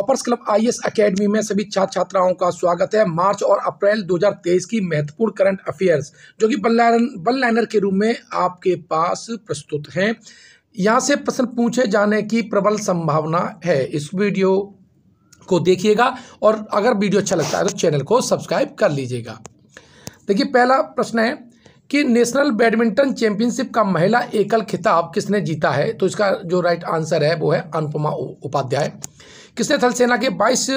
toppers club I S academy में सभी छात्र छात्राओं का स्वागत है मार्च और अप्रैल 2023 की महत्वपूर्ण करंट अफेयर्स जो कि बल लाइनर के रूप में आपके पास प्रस्तुत हैं यहां से प्रश्न पूछे जाने की प्रबल संभावना है इस वीडियो को देखिएगा और अगर वीडियो अच्छा लगता है तो चैनल को सब्सक्राइब कर लीजिएगा देखिए पहला प्रश्न है कि नेशनल बैडमिंटन चैंपियनशिप का महिला एकल खिताब किसने जीता है तो इसका जो राइट आंसर है वो है अनुपमा उपाध्याय किसने थल सेना के 22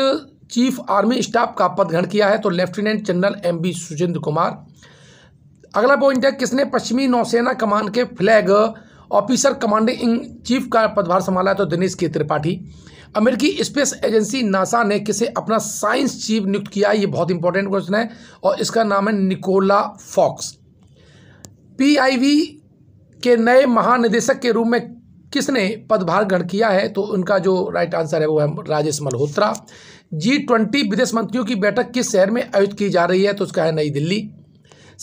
चीफ आर्मी स्टाफ का पद ग्रहण किया है तो lieutenant general M B Sujendra Kumar अगला पॉइंट है किसने पश्चिमी नौसेना कमान के flag officer commanding in chief का पदभार संभाला है तो दिनेश के त्रिपाठी अमेरिकी स्पेस एजेंसी नासा ने किसे अपना साइंस चीफ नियुक्त किया ये बहुत इंपॉर्टेंट क्वेश्चन है और इसका नाम है निकोला फॉक्स पीआईवी के नए महानिदेशक के रूप में किसने पदभार ग्रहण किया है तो उनका जो राइट आंसर है वो है राजेश मल्होत्रा जी ट्वेंटी विदेश मंत्रियों की बैठक किस शहर में आयोजित की जा रही है तो उसका है नई दिल्ली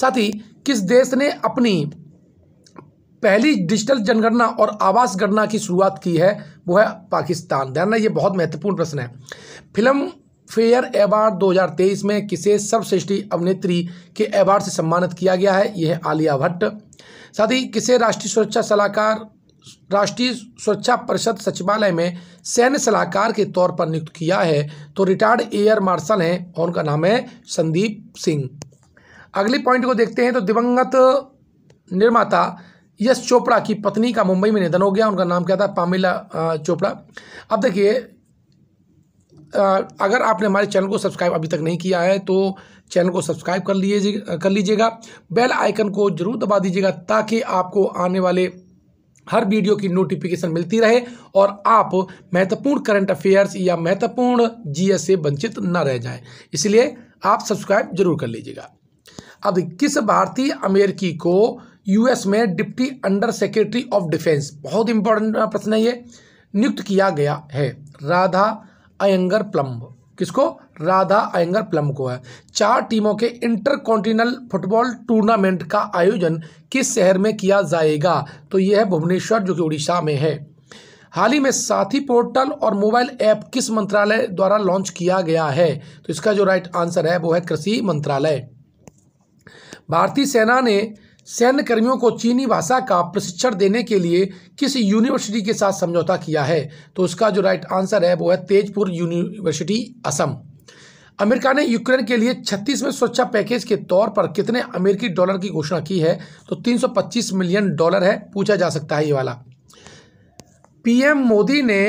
साथ ही किस देश ने अपनी पहली डिजिटल जनगणना और आवास गणना की शुरुआत की है वो है पाकिस्तान ध्यान ये बहुत महत्वपूर्ण प्रश्न है फिल्म फेयर एवार्ड 2023 में किसे सर्वश्रेष्ठी अभिनेत्री के अवार्ड से सम्मानित किया गया है यह आलिया भट्ट साथ ही किसे राष्ट्रीय सुरक्षा सलाहकार राष्ट्रीय सुरक्षा परिषद सचिवालय में सैन्य सलाहकार के तौर पर नियुक्त किया है तो रिटायर्ड एयर मार्शल हैं और उनका नाम है संदीप सिंह अगले पॉइंट को देखते हैं तो दिवंगत निर्माता यश चोपड़ा की पत्नी का मुंबई में निधन हो गया उनका नाम क्या था पामिला चोपड़ा अब देखिए अगर आपने हमारे चैनल को सब्सक्राइब अभी तक नहीं किया है तो चैनल को सब्सक्राइब कर लीजिए कर लीजिएगा बेल आइकन को जरूर दबा दीजिएगा ताकि आपको आने वाले हर वीडियो की नोटिफिकेशन मिलती रहे और आप महत्वपूर्ण करंट अफेयर्स या महत्वपूर्ण जीएस से वंचित न रह जाएं इसलिए आप सब्सक्राइब जरूर कर लीजिएगा अब किस भारतीय अमेरिकी को यूएस में deputy under secretary of defence बहुत इंपॉर्टेंट प्रश्न है ये नियुक्त किया गया है राधा अयंगर प्लम्ब किसको राधा आयंगर प्लम को है चार टीमों के इंटर कॉन्टिनल फुटबॉल टूर्नामेंट का आयोजन किस शहर में किया जाएगा तो यह है भुवनेश्वर जो कि उड़ीसा में है हाल ही में साथी पोर्टल और मोबाइल ऐप किस मंत्रालय द्वारा लॉन्च किया गया है तो इसका जो राइट आंसर है वो है कृषि मंत्रालय भारतीय सेना ने सैन्य कर्मियों को चीनी भाषा का प्रशिक्षण देने के लिए किस यूनिवर्सिटी के साथ समझौता किया है तो उसका जो राइट आंसर है वो है तेजपुर यूनिवर्सिटी असम अमेरिका ने यूक्रेन के लिए छत्तीसवें सुरक्षा पैकेज के तौर पर कितने अमेरिकी डॉलर की घोषणा की है तो 325 मिलियन डॉलर है पूछा जा सकता है ये वाला पीएम मोदी ने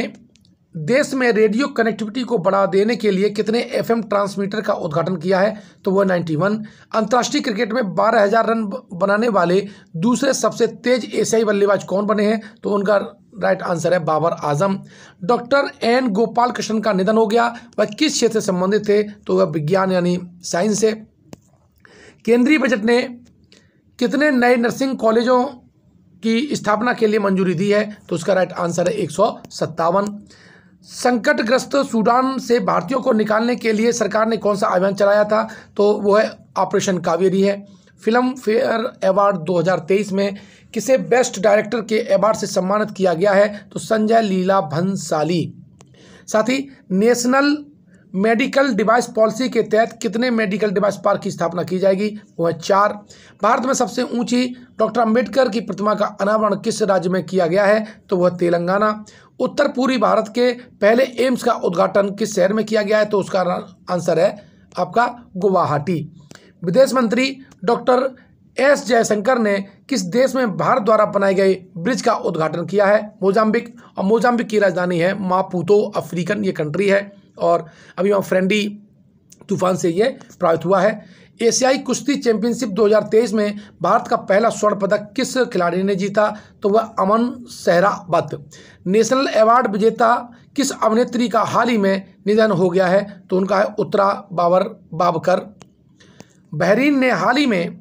देश में रेडियो कनेक्टिविटी को बढ़ा देने के लिए कितने एफएम ट्रांसमीटर का उद्घाटन किया है तो वह 91 अंतर्राष्ट्रीय क्रिकेट में 12000 रन बनाने वाले दूसरे सबसे तेज एशियाई बल्लेबाज कौन बने हैं तो उनका राइट आंसर है बाबर आजम डॉक्टर एन गोपाल कृष्ण का निधन हो गया वह किस क्षेत्र से संबंधित थे तो वह विज्ञान यानी साइंस से केंद्रीय बजट ने कितने नए नर्सिंग कॉलेजों की स्थापना के लिए मंजूरी दी है तो उसका राइट आंसर है एक संकटग्रस्त सूडान से भारतीयों को निकालने के लिए सरकार ने कौन सा अभियान चलाया था तो वो है ऑपरेशन कावेरी है फिल्म फेयर अवार्ड 2023 में किसे बेस्ट डायरेक्टर के अवार्ड से सम्मानित किया गया है तो संजय लीला भंसाली साथ ही नेशनल मेडिकल डिवाइस पॉलिसी के तहत कितने मेडिकल डिवाइस पार्क की स्थापना की जाएगी वह चार भारत में सबसे ऊंची डॉक्टर अंबेडकर की प्रतिमा का अनावरण किस राज्य में किया गया है तो वह तेलंगाना उत्तर पूर्वी भारत के पहले एम्स का उद्घाटन किस शहर में किया गया है तो उसका आंसर है आपका गुवाहाटी विदेश मंत्री डॉक्टर एस जयशंकर ने किस देश में भारत द्वारा बनाए गए ब्रिज का उद्घाटन किया है मोजाम्बिक और मोजाम्बिक की राजधानी है मापूतो अफ्रीकन ये कंट्री है और अभी वहाँ फ्रेंडी तूफान से ये प्रभावित हुआ है एशियाई कुश्ती चैंपियनशिप 2023 में भारत का पहला स्वर्ण पदक किस खिलाड़ी ने जीता तो वह अमन सहरावत नेशनल अवार्ड विजेता किस अभिनेत्री का हाल ही में निधन हो गया है तो उनका है उत्तरा बाबर बाबकर बहरीन ने हाल ही में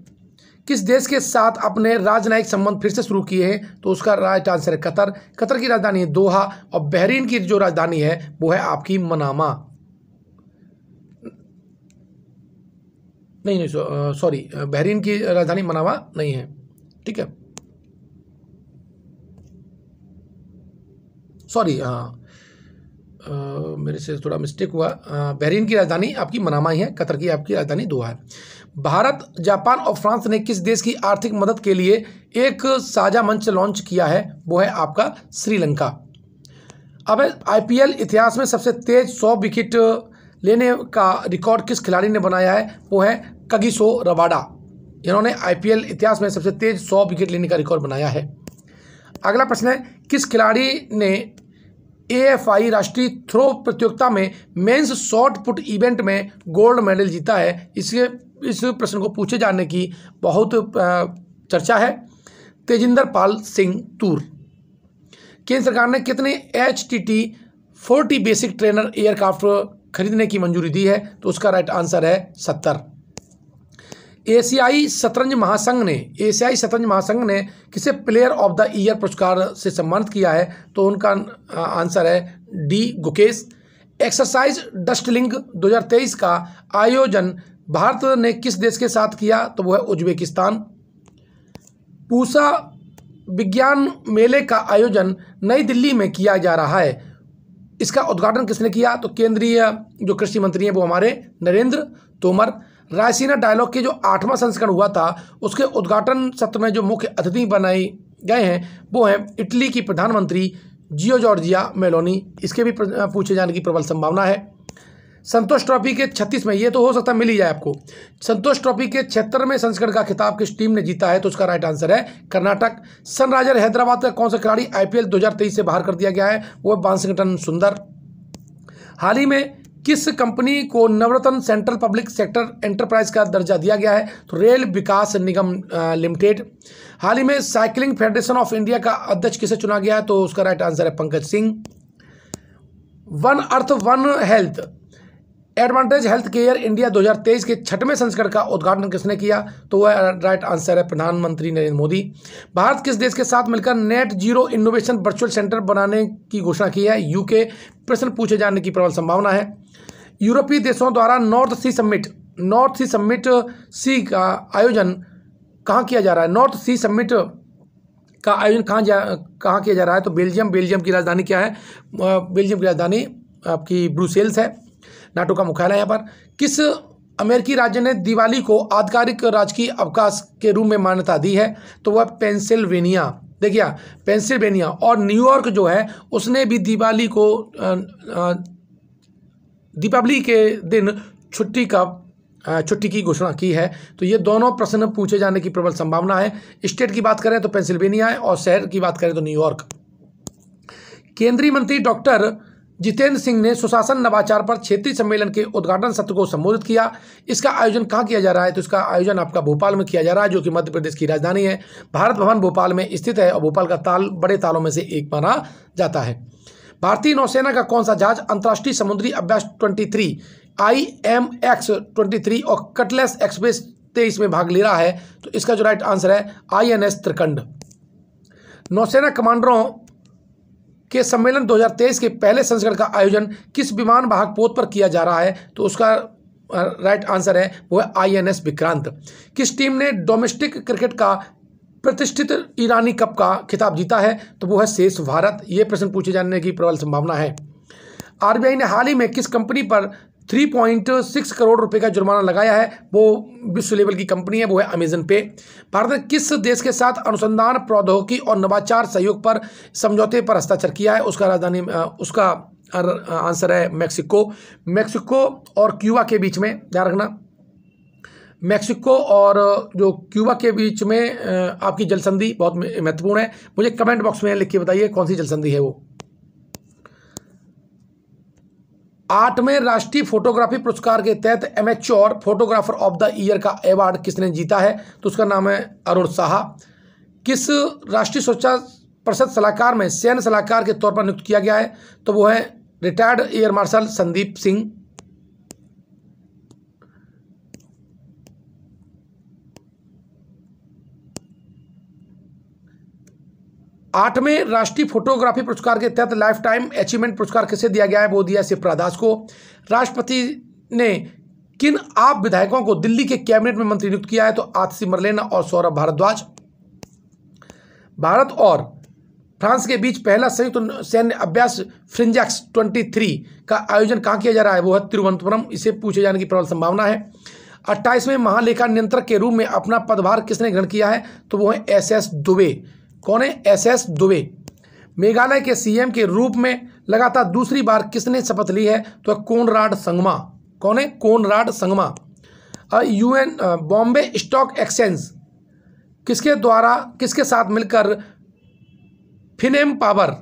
किस देश के साथ अपने राजनयिक संबंध फिर से शुरू किए हैं तो उसका राइट आंसर है कतर कतर की राजधानी है दोहा और बहरीन की जो राजधानी है वो है आपकी मनामा नहीं नहीं सॉरी बहरीन की राजधानी मनामा नहीं है ठीक है सॉरी हाँ मेरे से थोड़ा मिस्टेक हुआ बहरीन की राजधानी आपकी मनामा ही है कतर की आपकी राजधानी दोहा है भारत जापान और फ्रांस ने किस देश की आर्थिक मदद के लिए एक साझा मंच लॉन्च किया है वो है आपका श्रीलंका अब आईपीएल इतिहास में सबसे तेज सौ विकेट लेने का रिकॉर्ड किस खिलाड़ी ने बनाया है वो है कगिसो रवाडा इन्होंने आईपीएल इतिहास में सबसे तेज सौ विकेट लेने का रिकॉर्ड बनाया है अगला प्रश्न है किस खिलाड़ी ने एएफआई राष्ट्रीय थ्रो प्रतियोगिता में मेंस शॉर्ट पुट इवेंट में गोल्ड मेडल जीता है इसके इस प्रश्न को पूछे जाने की बहुत चर्चा है तेजिंदर पाल सिंह तूर केंद्र सरकार ने कितने H T T forty basic trainer aircraft खरीदने की मंजूरी दी है तो उसका राइट आंसर है सत्तर एशियाई शतरंज महासंघ ने एशियाई शतरंज महासंघ ने किसे प्लेयर ऑफ द ईयर पुरस्कार से सम्मानित किया है तो उनका आंसर है डी गुकेश एक्सरसाइज डस्टलिंग 2023 का आयोजन भारत ने किस देश के साथ किया तो वो है उज्बेकिस्तान पूसा विज्ञान मेले का आयोजन नई दिल्ली में किया जा रहा है इसका उद्घाटन किसने किया तो केंद्रीय जो कृषि मंत्री हैं वो हमारे नरेंद्र तोमर रायसीना डायलॉग के जो आठवां संस्करण हुआ था उसके उद्घाटन सत्र में जो मुख्य अतिथि बनाए गए हैं वो हैं इटली की प्रधानमंत्री जियो जॉर्जिया मेलोनी इसके भी पूछे जाने की प्रबल संभावना है संतोष ट्रॉफी के छत्तीस में ये तो हो सकता है मिल ही जाए आपको संतोष ट्रॉफी के छिहत्तरवें संस्करण का खिताब किस टीम ने जीता है तो उसका राइट आंसर है कर्नाटक सनराइजर हैदराबाद का कौन सा खिलाड़ी आईपीएल 2023 से बाहर कर दिया गया है वो है बांसिंगटन सुंदर हाल ही में किस कंपनी को Navratna central public sector enterprise का दर्जा दिया गया है तो रेल विकास निगम लिमिटेड हाल ही में साइकिलिंग फेडरेशन ऑफ इंडिया का अध्यक्ष किसे चुना गया है तो उसका राइट आंसर है Pankaj Singh one earth one health advantage health care India 2023 के छठवें संस्करण का उद्घाटन किसने किया तो वह राइट आंसर है प्रधानमंत्री नरेंद्र मोदी भारत किस देश के साथ मिलकर net zero innovation virtual centre बनाने की घोषणा की है यूके प्रश्न पूछे जाने की प्रबल संभावना है यूरोपीय देशों द्वारा North Sea summit North Sea summit sea का आयोजन कहाँ किया जा रहा है नॉर्थ सी समिट का आयोजन कहाँ जा कहाँ किया जा रहा है तो बेल्जियम बेल्जियम की राजधानी क्या है बेल्जियम की राजधानी आपकी ब्रुसेल्स है नाटो का मुख्यालय यहाँ पर किस अमेरिकी राज्य ने दिवाली को आधिकारिक राजकीय अवकाश के रूप में मान्यता दी है तो वह पेंसिल्वेनिया देखिए पेंसिल्वेनिया और न्यूयॉर्क जो है उसने भी दिवाली को दीपावली के दिन छुट्टी का छुट्टी की घोषणा की है तो ये दोनों प्रश्न पूछे जाने की प्रबल संभावना है स्टेट की बात करें तो पेंसिल्वेनिया है और शहर की बात करें तो न्यूयॉर्क केंद्रीय मंत्री डॉक्टर जितेंद्र सिंह ने सुशासन नवाचार पर क्षेत्रीय सम्मेलन के उद्घाटन सत्र को संबोधित किया इसका आयोजन कहाँ किया जा रहा है तो इसका आयोजन आपका भोपाल में किया जा रहा है जो कि मध्य प्रदेश की राजधानी है भारत भवन भोपाल में स्थित है और भोपाल का ताल बड़े तालों में से एक माना जाता है भारतीय नौसेना का कौन सा जहाज अंतर्राष्ट्रीय समुद्री अभ्यास twenty three I M X twenty three और कटलेस एक्सप्रेस तेईस में भाग ले रहा है तो इसका जो राइट आंसर है आई एन एस त्रिकंड नौसेना कमांडरों के सम्मेलन 2023 के पहले संस्करण का आयोजन किस विमान वाहक पोत पर किया जा रहा है तो उसका राइट आंसर है वो है आईएनएस विक्रांत किस टीम ने डोमेस्टिक क्रिकेट का प्रतिष्ठित ईरानी कप का खिताब जीता है तो वो है शेष भारत ये प्रश्न पूछे जाने की प्रबल संभावना है आरबीआई ने हाल ही में किस कंपनी पर थ्री पॉइंट सिक्स करोड़ रुपए का जुर्माना लगाया है वो विश्व लेवल की कंपनी है वो है अमेजन पे भारत ने किस देश के साथ अनुसंधान प्रौद्योगिकी और नवाचार सहयोग पर समझौते पर हस्ताक्षर किया है उसका राजधानी उसका आंसर है मैक्सिको मैक्सिको और क्यूबा के बीच में ध्यान रखना मैक्सिको और जो क्यूबा के बीच में आपकी जलसंधि बहुत महत्वपूर्ण है मुझे कमेंट बॉक्स में लिख के बताइए कौन सी जलसंधि है वो आठवें राष्ट्रीय फोटोग्राफी पुरस्कार के तहत amateur photographer of the year का अवार्ड किसने जीता है तो उसका नाम है अरुण साहा किस राष्ट्रीय सुरक्षा परिषद सलाहकार में सैन्य सलाहकार के तौर पर नियुक्त किया गया है तो वो है retired air marshal Sandeep Singh आठवें राष्ट्रीय फोटोग्राफी पुरस्कार के तहत लाइफ टाइम अचीवमेंट पुरस्कार किसे दिया गया है वो दिया सिप्रा दास को राष्ट्रपति ने किन आप विधायकों को दिल्ली के कैबिनेट में मंत्री नियुक्त किया है तो आतिशी मरलेना और सौरभ भारद्वाज भारत और फ्रांस के बीच पहला संयुक्त तो सैन्य अभ्यास फ्रिंजैक्स 23 का आयोजन कहाँ किया जा रहा है वो है तिरुवनंतपुरम इसे पूछे जाने की प्रबल संभावना है अट्ठाईसवें महालेखा नियंत्रक के रूप में अपना पदभार किसने ग्रहण किया है तो वो है एस एस दुबे कौन है एस एस दुबे मेघालय के सीएम के रूप में लगातार दूसरी बार किसने शपथ ली है तो कोनराड संगमा कौन है Conrad Sangma UN Bombay stock exchange किसके द्वारा किसके साथ मिलकर फिनेम पावर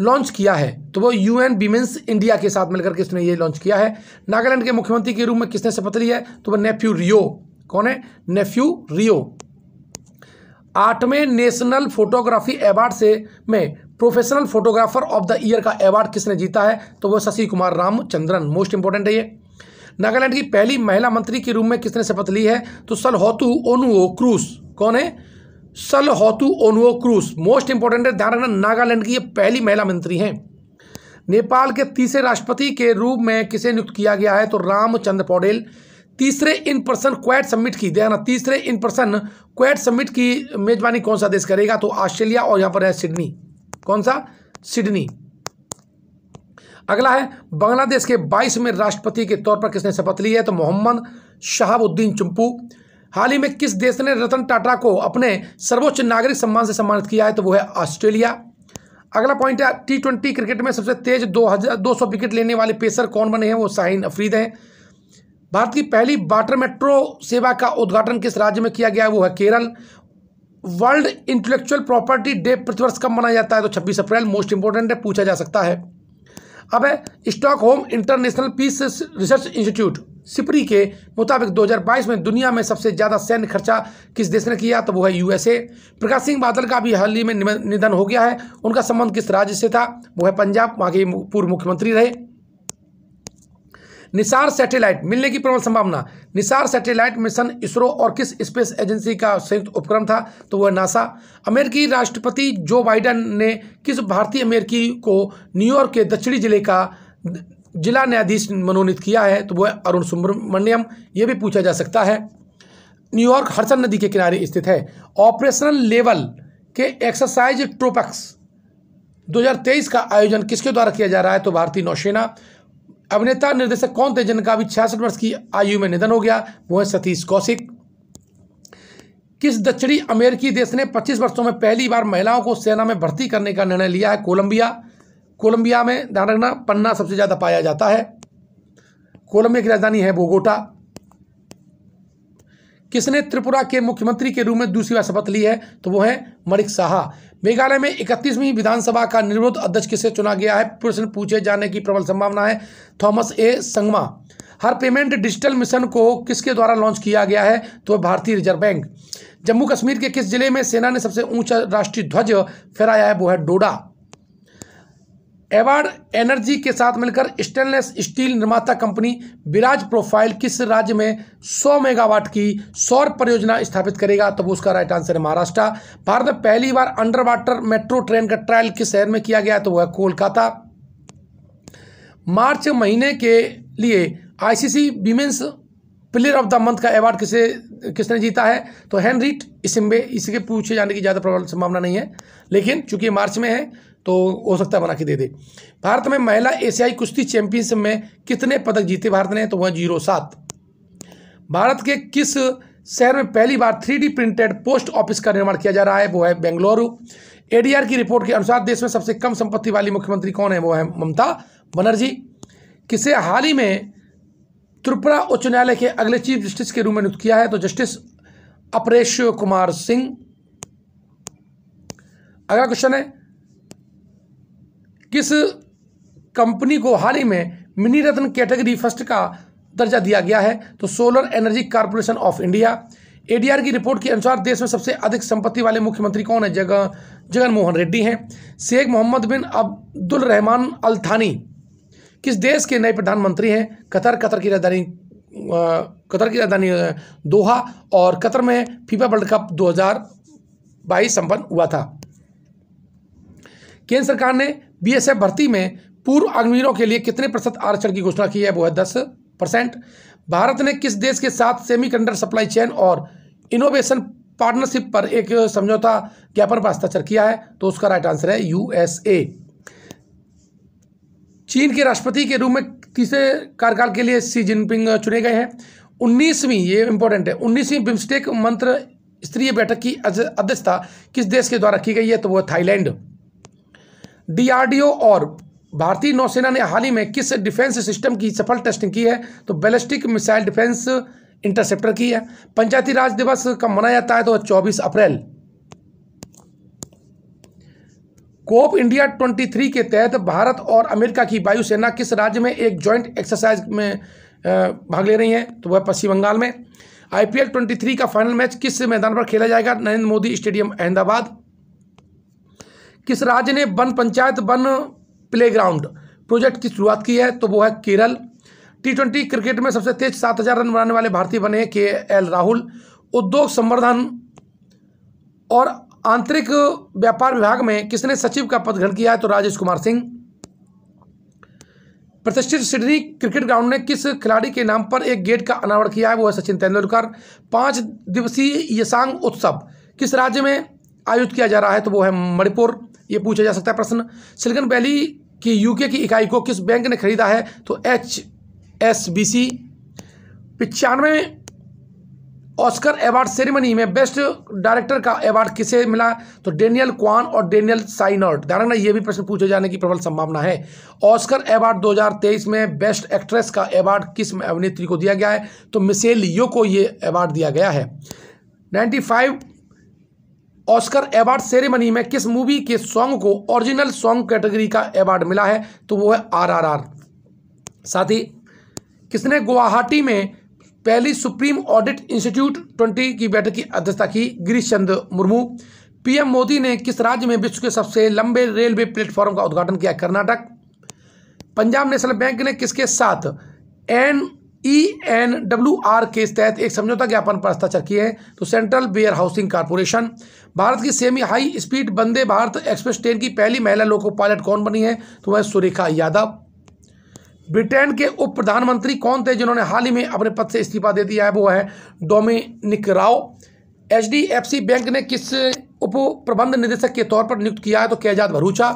लॉन्च किया है तो वो यूएन बीमेंस इंडिया के साथ मिलकर किसने ये लॉन्च किया है नागालैंड के मुख्यमंत्री के रूप में किसने शपथ ली है तो वह नेफ्यू रियो कौन है नेफ्यू रियो आठवें नेशनल फोटोग्राफी अवार्ड से में professional photographer of the year का अवार्ड किसने जीता है तो वो शशि कुमार रामचंद्रन मोस्ट इंपॉर्टेंट है ये नागालैंड की पहली महिला मंत्री के रूप में किसने शपथ ली है तो सलहोतु ओनुओ क्रूस कौन है सलहोतु ओनुओ क्रूस मोस्ट इंपॉर्टेंट है ध्यान रखना नागालैंड की ये पहली महिला मंत्री हैं नेपाल के तीसरे राष्ट्रपति के रूप में किसे नियुक्त किया गया है तो रामचंद्र पौडेल तीसरे इन पर्सन क्वेट सबमिट की देखना तीसरे इन पर्सन क्वेट सबमिट की मेजबानी कौन सा देश करेगा तो ऑस्ट्रेलिया और यहां पर है सिडनी कौन सा सिडनी अगला है बांग्लादेश के 22 में राष्ट्रपति के तौर पर किसने शपथ ली है तो मोहम्मद शहाबुद्दीन चंपू हाल ही में किस देश ने रतन टाटा को अपने सर्वोच्च नागरिक सम्मान से सम्मानित किया है तो वो है ऑस्ट्रेलिया अगला पॉइंट है टी ट्वेंटी क्रिकेट में सबसे तेज दो हजार दो सौ विकेट लेने वाले पेसर कौन बने हैं वो साहिन अफरीद हैं भारत की पहली वाटर मेट्रो सेवा का उद्घाटन किस राज्य में किया गया वो है Kerala world intellectual property day प्रतिवर्ष कब मनाया जाता है तो 26 अप्रैल मोस्ट इंपोर्टेंट है पूछा जा सकता है अब है Stockholm international peace research institute SIPRI के मुताबिक 2022 में दुनिया में सबसे ज़्यादा सैन्य खर्चा किस देश ने किया तो वो है यूएसए प्रकाश सिंह बादल का भी हाल ही में निधन हो गया है उनका संबंध किस राज्य से था वो है पंजाब वहाँ के पूर्व मुख्यमंत्री रहे निसार सैटेलाइट मिलने की प्रबल संभावना निसार सैटेलाइट मिशन इसरो और किस स्पेस एजेंसी का संयुक्त उपक्रम था तो वह नासा अमेरिकी राष्ट्रपति जो बाइडन ने किस भारतीय अमेरिकी को न्यूयॉर्क के दक्षिणी जिले का जिला न्यायाधीश मनोनीत किया है तो वह अरुण सुब्रमण्यम यह भी पूछा जा सकता है न्यूयॉर्क हरसन नदी के किनारे स्थित है ऑपरेशनल लेवल के एक्सरसाइज ट्रोपक्स 2023 का आयोजन किसके द्वारा किया जा रहा है तो भारतीय नौसेना अभिनेता निर्देशक कौन थे जिनका अभी छियासठ वर्ष की आयु में निधन हो गया वो है सतीश कौशिक किस दक्षिणी अमेरिकी देश ने 25 वर्षों में पहली बार महिलाओं को सेना में भर्ती करने का निर्णय लिया है कोलंबिया कोलंबिया में ध्यान रखना पन्ना सबसे ज़्यादा पाया जाता है कोलंबिया की राजधानी है बोगोटा किसने त्रिपुरा के मुख्यमंत्री के रूप में दूसरी बार शपथ ली है तो वो है मरिक साहा मेघालय में इकतीसवीं विधानसभा का निर्वृत्त अध्यक्ष किसे चुना गया है प्रश्न पूछे जाने की प्रबल संभावना है थॉमस ए संगमा हर पेमेंट डिजिटल मिशन को किसके द्वारा लॉन्च किया गया है तो भारतीय रिजर्व बैंक जम्मू कश्मीर के किस जिले में सेना ने सबसे ऊंचा राष्ट्रीय ध्वज फहराया है वो है डोडा एवार्ड एनर्जी के साथ मिलकर स्टेनलेस स्टील निर्माता कंपनी विराज प्रोफाइल किस राज्य में 100 मेगावाट की सौर परियोजना स्थापित करेगा तो उसका राइट आंसर है महाराष्ट्र भारत में पहली बार अंडर वाटर मेट्रो ट्रेन का ट्रायल किस शहर में किया गया तो वह कोलकाता मार्च महीने के लिए ICC women's player of the month का अवार्ड किसे किसने जीता है तो हैनरिट इसम्बे इसके पूछे जाने की ज़्यादा संभावना नहीं है लेकिन चूंकि मार्च में है तो हो सकता है बना के दे दे भारत में महिला एशियाई कुश्ती चैंपियनशिप में कितने पदक जीते भारत ने तो वह जीरो सात भारत के किस शहर में पहली बार थ्री प्रिंटेड पोस्ट ऑफिस का निर्माण किया जा रहा है वो है बेंगलुरु एडीआर की रिपोर्ट के अनुसार देश में सबसे कम संपत्ति वाली मुख्यमंत्री कौन है वो है ममता बनर्जी किसे हाल ही में त्रिपुरा उच्च न्यायालय के अगले चीफ जस्टिस के रूप में नियुक्त किया है तो जस्टिस अपरेश कुमार सिंह अगला क्वेश्चन है किस कंपनी को हाल ही में मिनी रत्न कैटेगरी फर्स्ट का दर्जा दिया गया है तो solar energy corporation of India ADR की रिपोर्ट के अनुसार देश में सबसे अधिक संपत्ति वाले मुख्यमंत्री कौन है जगह जगनमोहन रेड्डी हैं शेख मोहम्मद बिन अब्दुल रहमान अल थानी किस देश के नए प्रधानमंत्री हैं कतर कतर की राजधानी कतर की राजधानी दोहा और कतर में फीफा वर्ल्ड कप 2022 संपन्न हुआ था केंद्र सरकार ने बीएसएफ भर्ती में पूर्व अग्निवीरों के लिए कितने प्रतिशत आरक्षण की घोषणा की है वो है दस परसेंट भारत ने किस देश के साथ सेमीकंडक्टर सप्लाई चेन और इनोवेशन पार्टनरशिप पर एक समझौता ज्ञापन पर हस्ताक्षर किया है तो उसका राइट आंसर है यूएसए चीन के राष्ट्रपति के रूप में तीसरे कार्यकाल के लिए सी जिनपिंग चुने गए हैं उन्नीसवीं ये इंपॉर्टेंट है उन्नीसवीं बिम्स्टेक मंत्र स्तरीय बैठक की अध्यक्षता किस देश के द्वारा की गई है तो वो थाईलैंड डीआरडीओ और भारतीय नौसेना ने हाल ही में किस डिफेंस सिस्टम की सफल टेस्टिंग की है तो बैलिस्टिक मिसाइल डिफेंस इंटरसेप्टर की है पंचायती राज दिवस कब मनाया जाता है तो 24 अप्रैल कोप इंडिया 23 के तहत भारत और अमेरिका की वायुसेना किस राज्य में एक जॉइंट एक्सरसाइज में भाग ले रही है तो वह पश्चिम बंगाल में आईपीएल 23 का फाइनल मैच किस मैदान पर खेला जाएगा नरेंद्र मोदी स्टेडियम अहमदाबाद किस राज्य ने one panchayat one playground project की शुरुआत की है तो वो है केरल टी ट्वेंटी क्रिकेट में सबसे तेज सात हजार रन बनाने वाले भारतीय बने के एल राहुल उद्योग संवर्धन और आंतरिक व्यापार विभाग में किसने सचिव का पद ग्रहण किया है तो राजेश कुमार सिंह प्रतिष्ठित सिडनी क्रिकेट ग्राउंड ने किस खिलाड़ी के नाम पर एक गेट का अनावरण किया है वो है सचिन तेंदुलकर पांच दिवसीय यसांग उत्सव किस राज्य में आयोजित किया जा रहा है तो वो है मणिपुर ये पूछा जा सकता है प्रश्न सिलिकन वैली की यूके की इकाई को किस बैंक ने खरीदा है तो एच एस बी सी पचानवे ऑस्कर अवार्ड सेरेमनी में बेस्ट डायरेक्टर का अवार्ड किसे मिला तो डेनियल क्वान और डेनियल साइनर्ट ध्यान ये भी प्रश्न पूछे जाने की प्रबल संभावना है ऑस्कर अवार्ड 2023 में बेस्ट एक्ट्रेस का अवार्ड किस अभिनेत्री को दिया गया है तो मिसेल यो को ये अवार्ड दिया गया है 95 ऑस्कर अवार्ड सेरेमनी में किस मूवी के सॉन्ग को ओरिजिनल सॉन्ग कैटेगरी का अवार्ड मिला है तो वो है आरआरआर साथ ही किसने गुवाहाटी में पहली सुप्रीम ऑडिट इंस्टीट्यूट ट्वेंटी की बैठक की अध्यक्षता की गिरीश चंद्र मुर्मू पीएम मोदी ने किस राज्य में विश्व के सबसे लंबे रेलवे प्लेटफॉर्म का उद्घाटन किया कर्नाटक पंजाब नेशनल बैंक ने किसके साथ N E N W R के तहत एक समझौता ज्ञापन पर हस्ताक्षर किए हैं तो central warehousing corporation Bharat की semi high speed Vande Bharat express train की पहली महिला लोको पायलट कौन बनी है तो वह सुरेखा यादव ब्रिटेन के उप प्रधानमंत्री कौन थे जिन्होंने हाल ही में अपने पद से इस्तीफा दे दिया है वो है डोमिनिक राव एच बैंक ने किस उप प्रबंध निदेशक के तौर पर नियुक्त किया है तो कैजाद भरूचा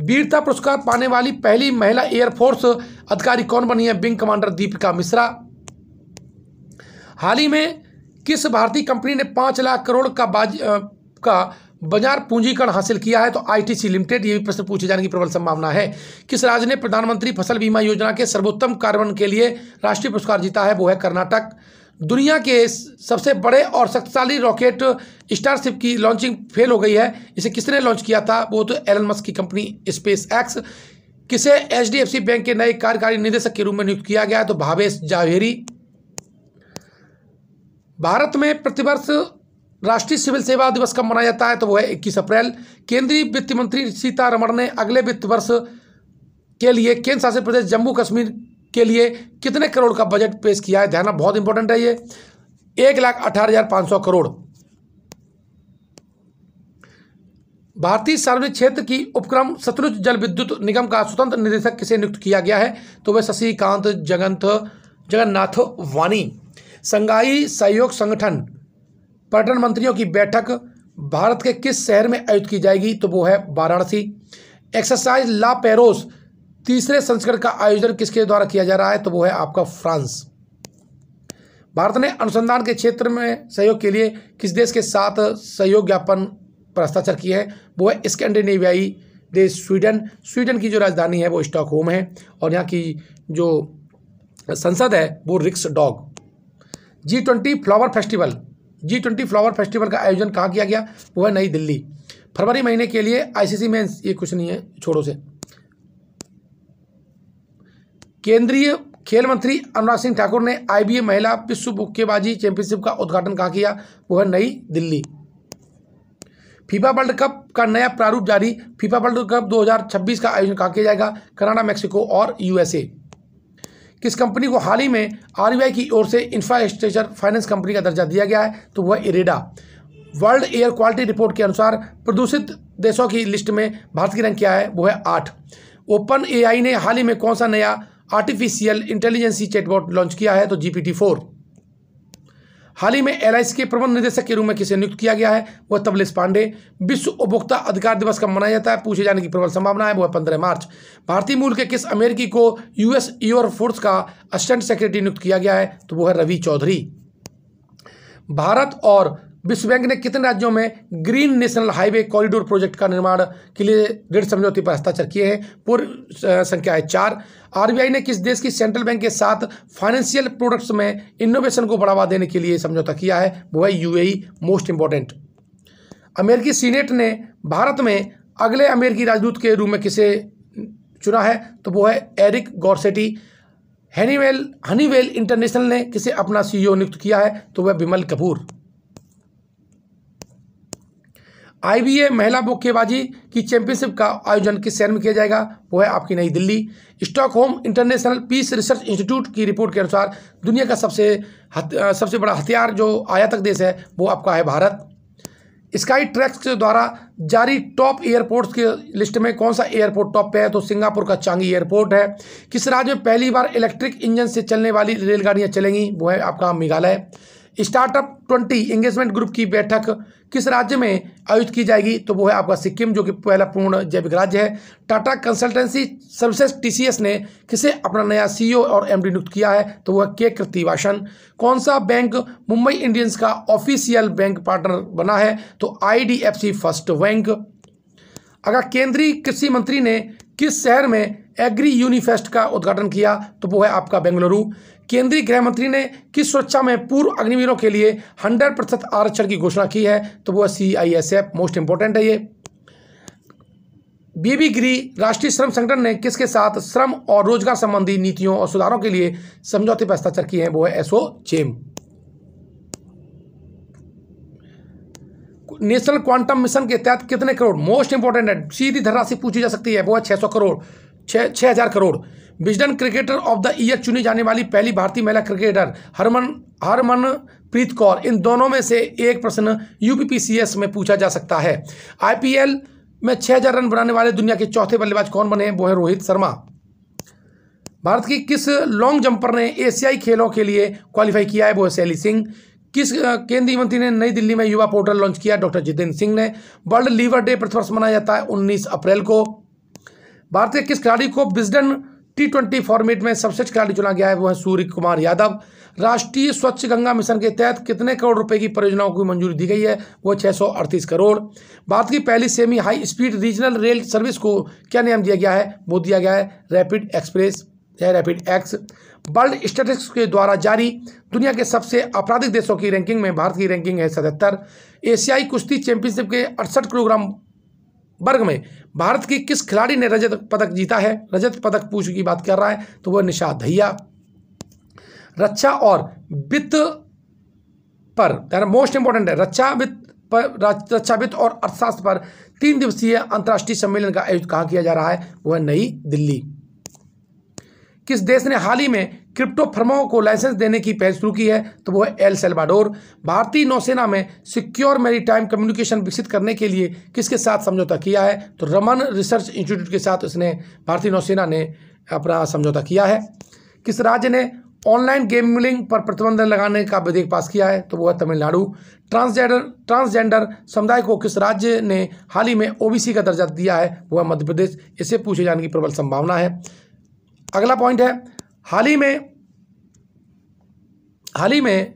वीरता पुरस्कार पाने वाली पहली महिला एयरफोर्स अधिकारी कौन बनी है विंग कमांडर दीपिका मिश्रा हाल ही में किस भारतीय कंपनी ने पांच लाख करोड़ का बाज का बाजार पूंजीकरण हासिल किया है तो आईटीसी लिमिटेड ये भी प्रश्न पूछे जाने की प्रबल संभावना है किस राज्य ने प्रधानमंत्री फसल बीमा योजना के सर्वोत्तम कार्बन के लिए राष्ट्रीय पुरस्कार जीता है वो है कर्नाटक दुनिया के सबसे बड़े और शक्तिशाली रॉकेट स्टारशिप की लॉन्चिंग फेल हो गई है इसे किसने लॉन्च किया था वो तो एलन मस्क की कंपनी स्पेस एक्स किसे एच बैंक के नए कार्यकारी निदेशक के रूप में नियुक्त किया गया तो भावेश जावेरी भारत में प्रतिवर्ष राष्ट्रीय सिविल सेवा दिवस कब मनाया जाता है तो वह है इक्कीस अप्रैल केंद्रीय वित्त मंत्री सीतारमण ने अगले वित्त वर्ष के लिए केंद्र शासित प्रदेश जम्मू कश्मीर के लिए कितने करोड़ का बजट पेश किया है ध्यान बहुत इंपॉर्टेंट है ये एक लाख अठारह हजार पांच सौ करोड़ भारतीय सार्वजनिक क्षेत्र की उपक्रम सतलुज जल विद्युत निगम का स्वतंत्र निदेशक किसे नियुक्त किया गया है तो वह शशिकांत जगंत जगन्नाथ वानी संघाई सहयोग संगठन पर्यटन मंत्रियों की बैठक भारत के किस शहर में आयोजित की जाएगी तो वो है वाराणसी एक्सरसाइज ला पेरोस तीसरे संस्करण का आयोजन किसके द्वारा किया जा रहा है तो वो है आपका फ्रांस भारत ने अनुसंधान के क्षेत्र में सहयोग के लिए किस देश के साथ सहयोग ज्ञापन पर हस्ताक्षर किए हैं वो है स्कैंडिनेवियाई देश स्वीडन स्वीडन की जो राजधानी है वो स्टॉकहोम है और यहाँ की जो संसद है वो रिक्स डॉग G twenty flower festival G twenty flower festival का आयोजन कहाँ किया गया वो है नई दिल्ली फरवरी महीने के लिए आईसीसी में ये कुछ नहीं है छोड़ो से केंद्रीय खेल मंत्री अनुराग सिंह ठाकुर ने आईबीए महिला विश्व मुक्केबाजी चैंपियनशिप का उद्घाटन कहा किया वो है नई दिल्ली फीफा वर्ल्ड कप का नया प्रारूप जारी फीफा वर्ल्ड कप 2026 का आयोजन कहा किया जाएगा कनाडा मैक्सिको और यूएसए किस कंपनी को हाल ही में आरबीआई की ओर से इंफ्रास्ट्रक्चर फाइनेंस कंपनी का दर्जा दिया गया है तो वह IREDA world air quality report के अनुसार प्रदूषित देशों की लिस्ट में भारत की रैंक क्या है वो है आठ ओपन एआई ने हाल ही में कौन सा नया आर्टिफिशियल इंटेलिजेंसी चैटबॉट लॉन्च किया है तो जीपीटी फोर हाल ही में एल के प्रबंध निदेशक के रूप में किसे नियुक्त किया गया है वह तबलेश पांडे विश्व उपभोक्ता अधिकार दिवस कब मनाया जाता है पूछे जाने की प्रबल संभावना है वह पंद्रह मार्च भारतीय मूल के किस अमेरिकी को यूएस एयर फोर्स का असिस्टेंट सेक्रेटरी नियुक्त किया गया है तो वह है रवि चौधरी भारत और विश्व बैंक ने कितने राज्यों में green national highway corridor project का निर्माण के लिए ऋण समझौते पर हस्ताक्षर किए हैं पूर्व संख्या है चार आरबीआई ने किस देश की सेंट्रल बैंक के साथ फाइनेंशियल प्रोडक्ट्स में इनोवेशन को बढ़ावा देने के लिए समझौता किया है वो है यू मोस्ट इंपॉर्टेंट अमेरिकी सीनेट ने भारत में अगले अमेरिकी राजदूत के रूप में किसे चुना है तो वो है Eric Garcetti Honeywell Honeywell international ने किसे अपना सीईओ नियुक्त किया है तो वह विमल कपूर आईबीए महिला मुक्केबाजी की चैंपियनशिप का आयोजन किस शहर में किया जाएगा वो है आपकी New Delhi Stockholm international peace research institute की रिपोर्ट के अनुसार दुनिया का सबसे सबसे बड़ा हथियार जो आयातक देश है वो आपका है भारत स्काई ट्रैक्स के द्वारा जारी टॉप एयरपोर्ट्स के लिस्ट में कौन सा एयरपोर्ट टॉप पे है तो सिंगापुर का चांगी एयरपोर्ट है किस राज्य में पहली बार इलेक्ट्रिक इंजन से चलने वाली रेलगाड़ियाँ चलेंगी वो है आपका Meghalaya startup twenty engagement group की बैठक किस राज्य में आयोजित की जाएगी तो वो है आपका सिक्किम जो कि पहला पूर्ण जैविक राज्य है टाटा कंसल्टेंसी सर्विसेज टीसीएस ने किसे अपना नया सीईओ और एमडी नियुक्त किया है तो वह के कृतिवासन कौन सा बैंक मुंबई इंडियंस का ऑफिशियल बैंक पार्टनर बना है तो आई फर्स्ट बैंक अगर केंद्रीय कृषि मंत्री ने किस शहर में एग्री यूनिफेस्ट का उद्घाटन किया तो वो है आपका बेंगलुरु केंद्रीय गृह मंत्री ने किस सुरक्षा में पूर्व अग्निवीरों के लिए 100 प्रतिशत आरक्षण की घोषणा की है तो वो है C I S F most important है ये बीबी गिरी राष्ट्रीय श्रम संगठन ने किसके साथ श्रम और रोजगार संबंधी नीतियों और सुधारों के लिए समझौते पर हस्ताक्षर किए हैं वो है एसओ चेम नेशनल क्वांटम मिशन के तहत कितने करोड़ मोस्ट इंपॉर्टेंट है सीधी धनराशि पूछी जा सकती है वो है छः सौ करोड़ छः हज़ार crore Wisden cricketer of the year चुनी जाने वाली पहली भारतीय महिला क्रिकेटर हरमन हरमन प्रीत कौर इन दोनों में से एक प्रश्न यूपीपीसीएस में पूछा जा सकता है आईपीएल में छः हज़ार रन बनाने वाले दुनिया के चौथे बल्लेबाज कौन बने हैं वो है रोहित शर्मा भारत की किस लॉन्ग जंपर ने एशियाई खेलों के लिए क्वालिफाई किया है वो है सैली सिंह किस केंद्रीय मंत्री ने नई दिल्ली में युवा पोर्टल लॉन्च किया डॉक्टर जितेंद्र सिंह ने वर्ल्ड लीवर डे प्रतिवर्ष मनाया जाता है उन्नीस अप्रैल को भारतीय किस खिलाड़ी को बिजडन टी ट्वेंटी फॉर्मेट में सर्वश्रेष्ठ खिलाड़ी चुना गया है वह सूर्य कुमार यादव राष्ट्रीय स्वच्छ गंगा मिशन के तहत कितने करोड़ रुपए की परियोजनाओं को मंजूरी दी गई है वह छः करोड़ भारत की पहली semi high speed regional rail service को क्या नियम दिया गया है वो दिया गया है rapid express rapid x world statistics के द्वारा जारी दुनिया के सबसे आपराधिक देशों की रैंकिंग में भारत की रैंकिंग है सतहत्तर एशियाई कुश्ती चैंपियनशिप के अड़सठ किलोग्राम वर्ग में भारत की किस खिलाड़ी ने रजत पदक जीता है रजत पदक पूछ की बात कर रहा है तो वह निषाद धैया रक्षा और वित्त पर मोस्ट इंपॉर्टेंट है रक्षा वित्त पर रक्षा वित्त और अर्थशास्त्र पर तीन दिवसीय अंतर्राष्ट्रीय सम्मेलन का आयोजन कहाँ किया जा रहा है वह नई दिल्ली किस देश ने हाल ही में क्रिप्टो फर्मों को लाइसेंस देने की पहल शुरू की है तो वो है एल सेल्वाडोर भारतीय नौसेना में सिक्योर टाइम कम्युनिकेशन विकसित करने के लिए किसके साथ समझौता किया है तो रमन रिसर्च इंस्टीट्यूट के साथ इसने भारतीय नौसेना ने अपना समझौता किया है किस राज्य ने ऑनलाइन गेमिंग पर प्रतिबंध लगाने का विधेयक पास किया है तो वो है तमिलनाडु ट्रांसजेंडर ट्रांसजेंडर समुदाय को किस राज्य ने हाल ही में ओबीसी का दर्जा दिया है वो है मध्य प्रदेश इसे पूछे जाने की प्रबल संभावना है अगला पॉइंट है हाल ही में हाल ही में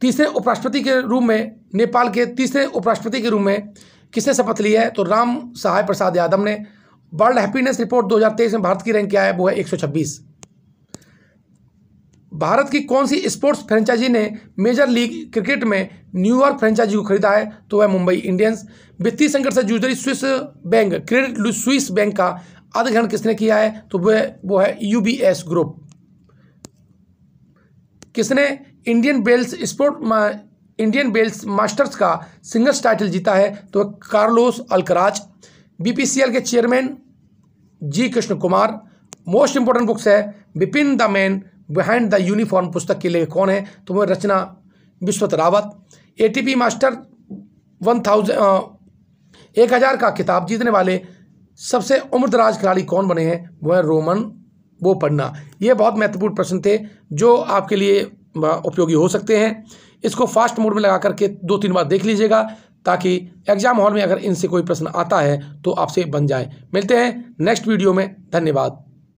तीसरे उपराष्ट्रपति के रूप में नेपाल के तीसरे उपराष्ट्रपति के रूप में किसने शपथ ली है तो राम सहाय प्रसाद यादव ने वर्ल्ड हैप्पीनेस रिपोर्ट 2023 में भारत की रैंक क्या है वो है 126 भारत की कौन सी स्पोर्ट्स फ्रेंचाइजी ने मेजर लीग क्रिकेट में न्यूयॉर्क फ्रेंचाइजी को खरीदा है तो वह मुंबई इंडियंस वित्तीय संकट से जूझ रही Swiss bank credit Swiss bank का अधिग्रहण किसने किया है तो वह वो है यूबीएस ग्रुप किसने Indian Wells sport Indian Wells masters का सिंगल्स टाइटल जीता है तो कार्लोस अलकराज बीपीसीएल के chairman G Krishna Kumar most important books है Bipin the man behind the uniform पुस्तक के लिए कौन है तो वह Rachna Bisht Rawat a master one thousand एक हज़ार का किताब जीतने वाले सबसे उम्रदराज खिलाड़ी कौन बने हैं वो है रोमन वो पढ़ना ये बहुत महत्वपूर्ण प्रश्न थे जो आपके लिए उपयोगी हो सकते हैं इसको फास्ट मोड में लगा करके दो तीन बार देख लीजिएगा ताकि एग्जाम हॉल में अगर इनसे कोई प्रश्न आता है तो आपसे बन जाए मिलते हैं नेक्स्ट वीडियो में धन्यवाद